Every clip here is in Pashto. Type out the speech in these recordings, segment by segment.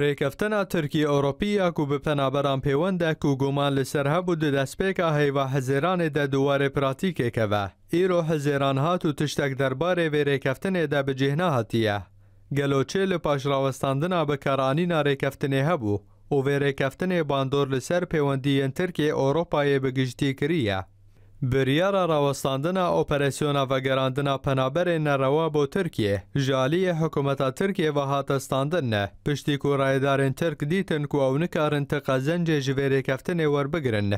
ڕێکەفتنا ترکی ئەوروپیەک و بپەنابەران پەیوەندێک و گومان لەسەر هەبوو دەدەستپێکە هەیوا هەزێرانێ دە دووارێ پراتیکێکەوە ئیرۆ هەزێران هات و تشتێک دەربارێ وێ ڕێکەفتنێدا بجێهنا هاتیە گەلۆچێ لە پاشراوەستاندنا بەکارانی ناڕێکەفتنێ هەبوو و وێ ڕێکەفتنێ باندۆر لەسەر پەیوەندیەن ترکێ ئۆروپایە بەگشتی کریە بریارا راوەستاندنە ئۆپەرسیۆنا ڤەگەرانندنا پەنابەرێن نەرەوە بۆ ترکیە ژالیە حکوومەتە ترکێەوە هاتەستاندنە پشتی کوڕایدارن ترک دیتن کو ئەو نکارن تەقەزەنجێ ژڤێرێکەفتنێ وەربگرن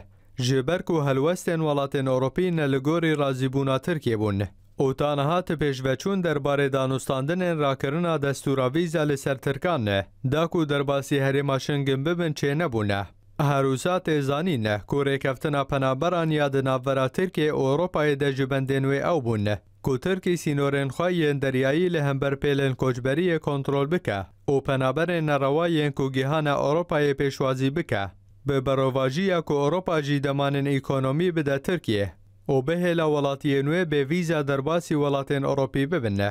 ji ber ku helwestên welatên Europî ne li gorî razîbûna Tirkiye bûn. Otanha ti pêşveçûn derbarê danûstandinên rakirina destûravîza li ser Tirkan ne, da ku derbasî herêma şingin bibin çê nebûne. هەروسا تێزانینە کوڕێکەفتنا پەنابەران یا دنابەرا ترکێ ئۆڕۆپای دەژبندێنوێ ئەو بوونە کوترکی سینۆرێنخوای یەندەریایی لە هەمبەر پێلێن کۆچبەریە کۆنتترۆل بکە و پەنابەرێن نەڕەوایەن کوگیهانە ئۆڕۆپایە پێشوازی بکە بە بەڕۆڤژیە کۆ ئۆڕۆپاژی دەمانن ئیکۆنۆمی بدە ترکیە و بهێلا وڵاتیە نوێ بێ ویزا دەرباسی وڵاتێن ئۆڕۆپی ببنە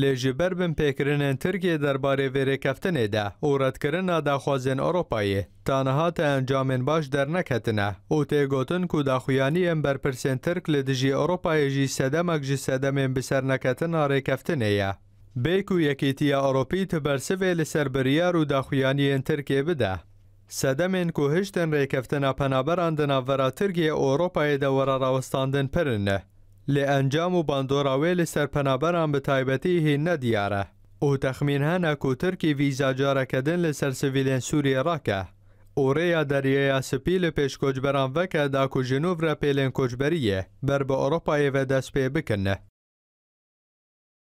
لێ ji ber bin pêkirinin Tirkiye derbarê vêrêkeftinê de û redkirina daxwazên Ewropayê ta niha te encamên baş derneketine û têgotin ku daxuyaniyên berpirsên Tirk li dijî Ewropayê jî sedemek ji sedemên bi serneketina rêkeftinê ye. Bê ku yekîtiya Ewropî tu bersivê li serbiryar û daxuyaniyên Tirkiye bide. Sedemên ku hiştin rêkeftina penaberan di navvera Tirkiye Ewropayê de wera rawistandin pirinne. لێ ئەنجام و باندۆراوێ لە سەرپەنابەران بە تایبەتی هێن نەدیارە ئەو تەخمین هەنە کوترکی ڤیزاجارەکەدن لە سەر سڤیلێن سووری ڕاکە ئۆڕەیە دەریەیە سپی لە پێشکۆچبەران بەکە داکوژنوڤرە پێلێن کۆچبەریە بەر بە ئۆڕۆپایەوە دەست پێ بکنە